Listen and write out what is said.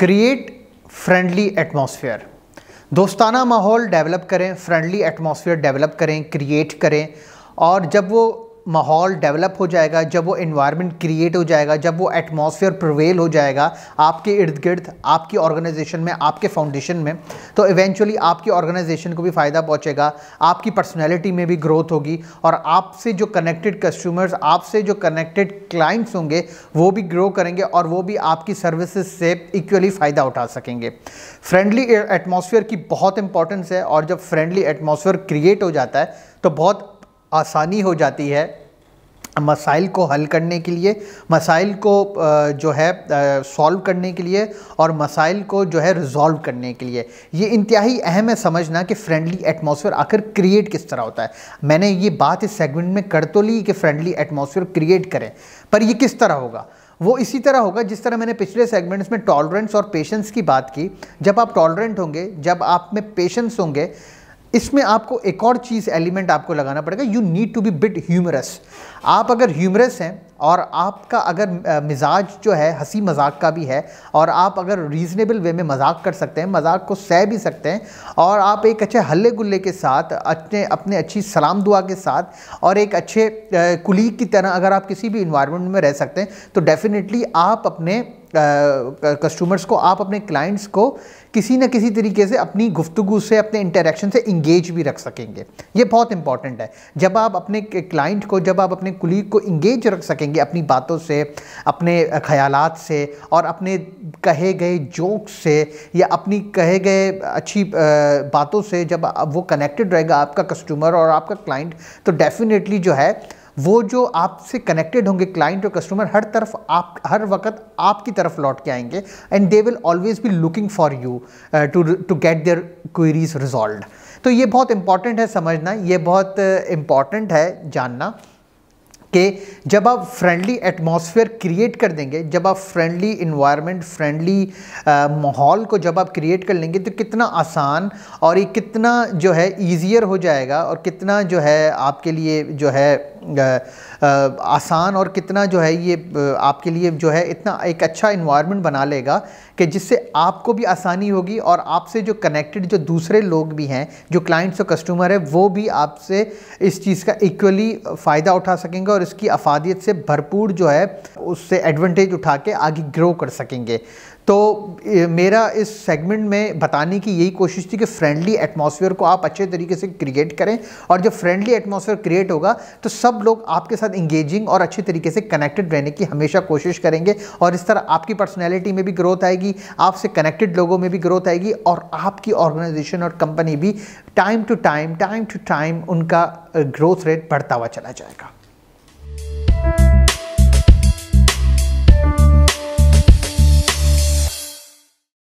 create friendly atmosphere दोस्ताना माहौल develop करें फ्रेंडली एटमोसफियर डेवलप करें क्रिएट करें और जब वो माहौल डेवलप हो जाएगा जब वो इन्वायरमेंट क्रिएट हो जाएगा जब वो एटमॉस्फेयर प्रवेल हो जाएगा आपके इर्द गिर्द आपकी ऑर्गेनाइजेशन में आपके फाउंडेशन में तो इवेंचुअली आपकी ऑर्गेनाइजेशन को भी फ़ायदा पहुँचेगा आपकी पर्सनैलिटी में भी ग्रोथ होगी और आपसे जो कनेक्टेड कस्टमर्स आपसे जो कनेक्टेड क्लाइंट्स होंगे वो भी ग्रो करेंगे और वो भी आपकी सर्विसेज से इक्वली फ़ायदा उठा सकेंगे फ्रेंडली एटमोसफियर की बहुत इंपॉर्टेंस है और जब फ्रेंडली एटमोसफियर क्रिएट हो जाता है तो बहुत आसानी हो जाती है मसाइल को हल करने के लिए मसाइल को जो है सॉल्व करने के लिए और मसाइल को जो है रिजॉल्व करने के लिए ये इंतहाई अहम है समझना कि फ्रेंडली एटमॉस्फेयर आखिर क्रिएट किस तरह होता है मैंने ये बात इस सेगमेंट में कर तो ली कि फ्रेंडली एटमॉस्फेयर क्रिएट करें पर ये किस तरह होगा वो इसी तरह होगा जिस तरह मैंने पिछले सेगमेंट्स में टॉलरेंस और पेशेंस की बात की जब आप टॉलरेंट होंगे जब आप में पेशेंस होंगे इसमें आपको एक और चीज़ एलिमेंट आपको लगाना पड़ेगा you need to be bit humorous आप अगर ह्यूमरस हैं और आपका अगर मिजाज जो है हंसी मजाक का भी है और आप अगर रीज़नेबल वे में मजाक कर सकते हैं मजाक को सह भी सकते हैं और आप एक अच्छे हल्ले गुल्ले के साथ अपने अपने अच्छी सलाम दुआ के साथ और एक अच्छे कुलीग की तरह अगर आप किसी भी इन्वायरमेंट में रह सकते हैं तो डेफ़िनेटली आप अपने कस्टमर्स को आप अपने क्लाइंट्स को किसी न किसी तरीके से अपनी गुफ्तु से अपने इंटरेक्शन से इंगेज भी रख सकेंगे ये बहुत इंपॉर्टेंट है जब आप अपने क्लाइंट को जब आप अपने कुलीग को इंगेज रख सकेंगे अपनी बातों से अपने ख्याल से और अपने कहे गए जोक्स से या अपनी कहे गए अच्छी बातों से जब वो कनेक्टेड रहेगा आपका कस्टमर और आपका क्लाइंट तो डेफिनेटली जो है वो जो आपसे कनेक्टेड होंगे क्लाइंट और कस्टमर हर तरफ आप हर वक्त आपकी तरफ लौट के आएंगे and they will always be looking for you to to get their queries resolve तो ये बहुत इंपॉर्टेंट है समझना ये बहुत इम्पॉर्टेंट uh, है जानना कि जब आप फ्रेंडली एटमॉस्फेयर क्रिएट कर देंगे जब आप फ्रेंडली इन्वायरमेंट फ्रेंडली माहौल को जब आप क्रिएट कर लेंगे तो कितना आसान और ये कितना जो है ईजियर हो जाएगा और कितना जो है आपके लिए जो है आसान और कितना जो है ये आपके लिए जो है इतना एक अच्छा इन्वायरमेंट बना लेगा कि जिससे आपको भी आसानी होगी और आपसे जो कनेक्टेड जो दूसरे लोग भी हैं जो क्लाइंट्स और कस्टमर है वो भी आपसे इस चीज़ का इक्वली फ़ायदा उठा सकेंगे और इसकी अफादियत से भरपूर जो है उससे एडवांटेज उठा के आगे ग्रो कर सकेंगे तो मेरा इस सेगमेंट में बताने की यही कोशिश थी कि फ्रेंडली एटमॉस्फेयर को आप अच्छे तरीके से क्रिएट करें और जब फ्रेंडली एटमॉस्फेयर क्रिएट होगा तो सब सब लोग आपके साथ इंगेजिंग और अच्छे तरीके से कनेक्टेड रहने की हमेशा कोशिश करेंगे और इस तरह आपकी पर्सनैलिटी में भी ग्रोथ आएगी आपसे कनेक्टेड लोगों में भी ग्रोथ आएगी और आपकी ऑर्गेनाइजेशन और कंपनी भी time to time time to time उनका ग्रोथ रेट बढ़ता हुआ चला जाएगा